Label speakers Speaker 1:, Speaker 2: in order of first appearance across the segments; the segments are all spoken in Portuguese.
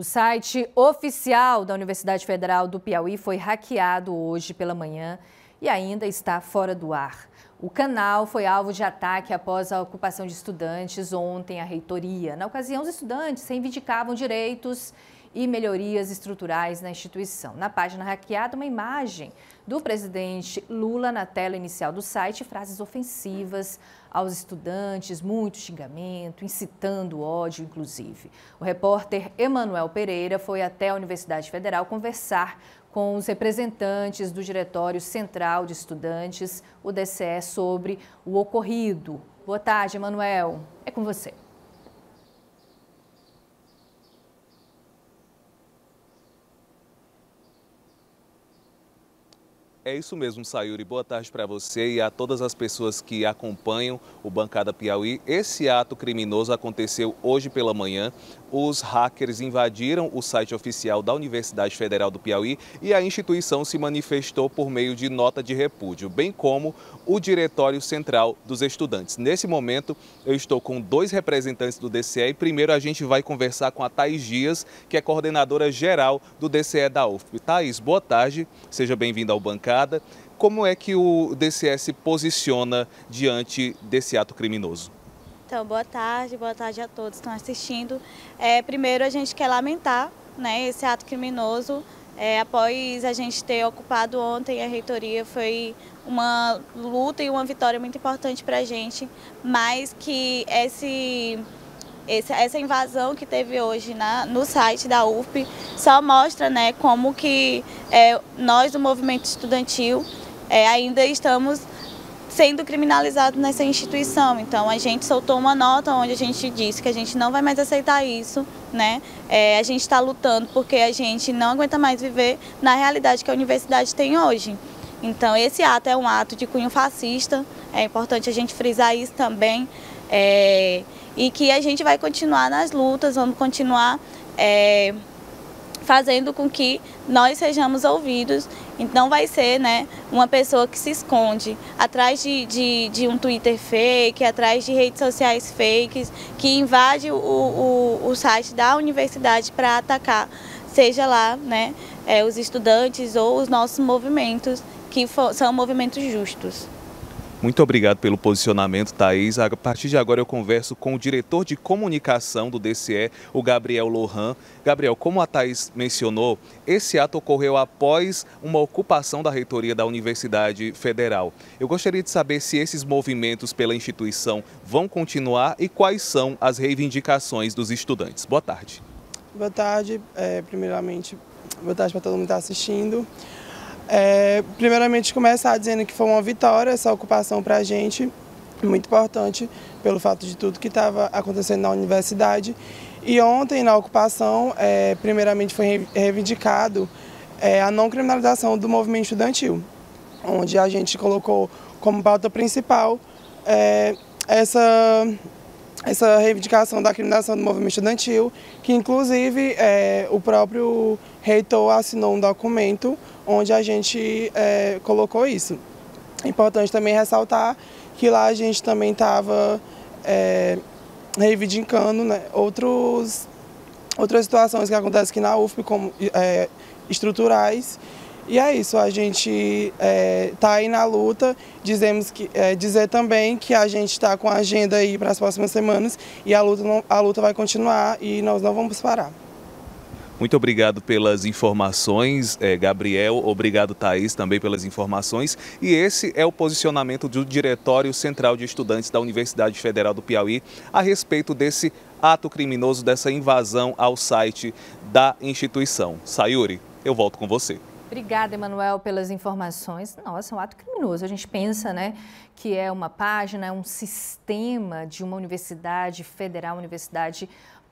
Speaker 1: O site oficial da Universidade Federal do Piauí foi hackeado hoje pela manhã e ainda está fora do ar. O canal foi alvo de ataque após a ocupação de estudantes ontem à reitoria. Na ocasião, os estudantes reivindicavam direitos e melhorias estruturais na instituição. Na página hackeada, uma imagem do presidente Lula na tela inicial do site, frases ofensivas aos estudantes, muito xingamento, incitando ódio, inclusive. O repórter Emanuel Pereira foi até a Universidade Federal conversar com os representantes do Diretório Central de Estudantes, o DCE, sobre o ocorrido. Boa tarde, Emanuel. É com você.
Speaker 2: É isso mesmo, Sayuri. Boa tarde para você e a todas as pessoas que acompanham o Bancada Piauí. Esse ato criminoso aconteceu hoje pela manhã. Os hackers invadiram o site oficial da Universidade Federal do Piauí e a instituição se manifestou por meio de nota de repúdio, bem como o Diretório Central dos Estudantes. Nesse momento, eu estou com dois representantes do DCE e primeiro a gente vai conversar com a Thais Dias, que é coordenadora geral do DCE da UFP. Thais, boa tarde. Seja bem-vinda ao Bancada. Como é que o DCS se posiciona diante desse ato criminoso?
Speaker 3: Então, boa tarde, boa tarde a todos que estão assistindo. É, primeiro, a gente quer lamentar né, esse ato criminoso. É, após a gente ter ocupado ontem a reitoria, foi uma luta e uma vitória muito importante para a gente, mas que esse esse, essa invasão que teve hoje na, no site da UFP só mostra né, como que é, nós do movimento estudantil é, ainda estamos sendo criminalizados nessa instituição. Então a gente soltou uma nota onde a gente disse que a gente não vai mais aceitar isso, né? É, a gente está lutando porque a gente não aguenta mais viver na realidade que a universidade tem hoje. Então esse ato é um ato de cunho fascista, é importante a gente frisar isso também. É, e que a gente vai continuar nas lutas, vamos continuar é, fazendo com que nós sejamos ouvidos. Então vai ser né, uma pessoa que se esconde atrás de, de, de um Twitter fake, atrás de redes sociais fakes, que invade o, o, o site da universidade para atacar, seja lá né, é, os estudantes ou os nossos movimentos, que for, são movimentos justos.
Speaker 2: Muito obrigado pelo posicionamento, Thaís. A partir de agora eu converso com o diretor de comunicação do DCE, o Gabriel Lohan. Gabriel, como a Thaís mencionou, esse ato ocorreu após uma ocupação da reitoria da Universidade Federal. Eu gostaria de saber se esses movimentos pela instituição vão continuar e quais são as reivindicações dos estudantes. Boa tarde.
Speaker 4: Boa tarde, é, primeiramente, boa tarde para todo mundo que está assistindo. É, primeiramente, começar dizendo que foi uma vitória essa ocupação para a gente, muito importante pelo fato de tudo que estava acontecendo na universidade. E ontem, na ocupação, é, primeiramente foi reivindicado é, a não criminalização do movimento estudantil, onde a gente colocou como pauta principal é, essa essa reivindicação da criminalização do movimento estudantil, que inclusive é, o próprio reitor assinou um documento onde a gente é, colocou isso. Importante também ressaltar que lá a gente também estava é, reivindicando né, outros, outras situações que acontecem aqui na UFP, como é, estruturais, e é isso, a gente está é, tá aí na luta, dizemos que, é, dizer também que a gente está com a agenda aí para as próximas semanas e a luta, não, a luta vai continuar e nós não vamos parar.
Speaker 2: Muito obrigado pelas informações, é, Gabriel. Obrigado, Thaís, também pelas informações. E esse é o posicionamento do Diretório Central de Estudantes da Universidade Federal do Piauí a respeito desse ato criminoso, dessa invasão ao site da instituição. Sayuri, eu volto com você.
Speaker 1: Obrigada, Emanuel, pelas informações. Nossa, é um ato criminoso. A gente pensa, né, que é uma página, é um sistema de uma universidade federal, universidade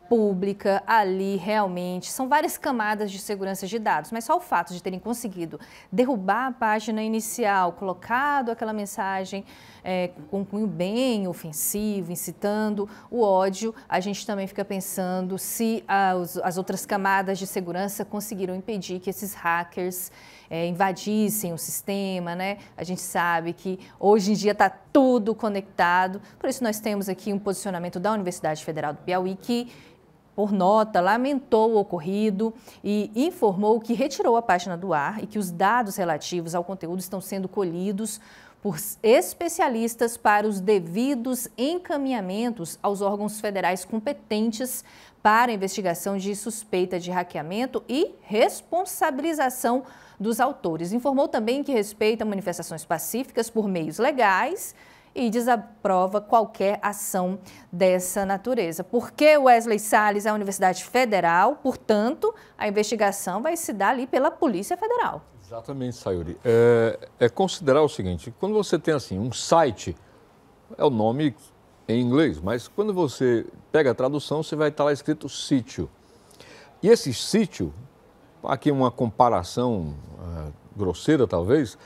Speaker 1: pública ali realmente. São várias camadas de segurança de dados, mas só o fato de terem conseguido derrubar a página inicial, colocado aquela mensagem é, com cunho bem ofensivo, incitando o ódio, a gente também fica pensando se as, as outras camadas de segurança conseguiram impedir que esses hackers é, invadissem o sistema, né? A gente sabe que hoje em dia está tudo conectado, por isso nós temos aqui um posicionamento da Universidade Federal do Piauí que por nota, lamentou o ocorrido e informou que retirou a página do ar e que os dados relativos ao conteúdo estão sendo colhidos por especialistas para os devidos encaminhamentos aos órgãos federais competentes para investigação de suspeita de hackeamento e responsabilização dos autores. Informou também que respeita manifestações pacíficas por meios legais, e desaprova qualquer ação dessa natureza. Porque Wesley Salles é a Universidade Federal, portanto, a investigação vai se dar ali pela Polícia Federal.
Speaker 5: Exatamente, Sayuri. É, é considerar o seguinte, quando você tem assim um site, é o nome em inglês, mas quando você pega a tradução, você vai estar lá escrito sítio. E esse sítio, aqui uma comparação uh, grosseira talvez,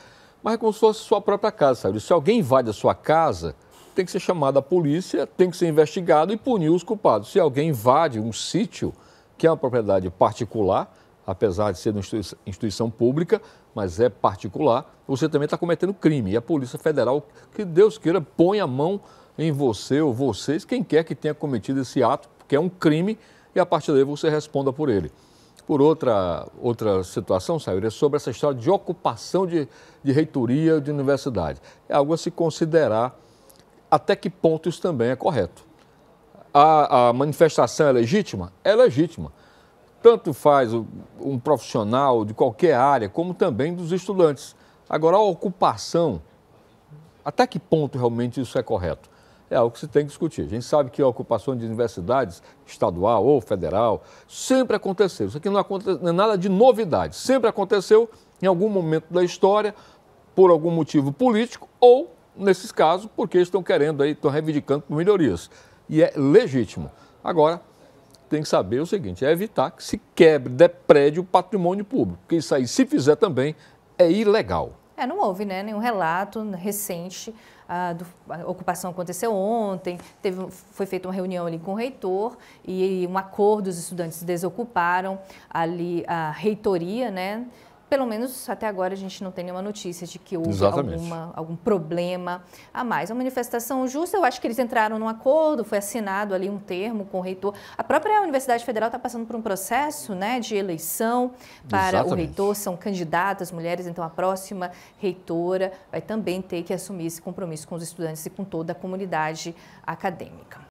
Speaker 5: mas é como se fosse sua própria casa, sabe? Se alguém invade a sua casa, tem que ser chamada a polícia, tem que ser investigado e punir os culpados. Se alguém invade um sítio, que é uma propriedade particular, apesar de ser uma instituição pública, mas é particular, você também está cometendo crime. E a Polícia Federal, que Deus queira, põe a mão em você ou vocês, quem quer que tenha cometido esse ato, porque é um crime, e a partir daí você responda por ele por outra, outra situação, é sobre essa história de ocupação de, de reitoria de universidade. É algo a se considerar até que ponto isso também é correto. A, a manifestação é legítima? É legítima. Tanto faz um profissional de qualquer área, como também dos estudantes. Agora, a ocupação, até que ponto realmente isso é correto? é algo que se tem que discutir. A gente sabe que a ocupação de universidades, estadual ou federal, sempre aconteceu. Isso aqui não, acontece, é nada de novidade. Sempre aconteceu em algum momento da história, por algum motivo político ou, nesses casos, porque estão querendo aí, estão reivindicando melhorias. E é legítimo. Agora, tem que saber o seguinte: é evitar que se quebre, deprede o patrimônio público. Porque isso aí, se fizer também, é ilegal.
Speaker 1: É, não houve né, nenhum relato recente a, do, a, ocupação aconteceu ontem, teve, foi feita uma reunião ali com o reitor e um acordo, os estudantes desocuparam ali a reitoria, né? Pelo menos até agora a gente não tem nenhuma notícia de que houve alguma, algum problema a mais. É a manifestação justa, eu acho que eles entraram num acordo, foi assinado ali um termo com o reitor. A própria Universidade Federal está passando por um processo né, de eleição para Exatamente. o reitor, são candidatas mulheres, então a próxima reitora vai também ter que assumir esse compromisso com os estudantes e com toda a comunidade acadêmica.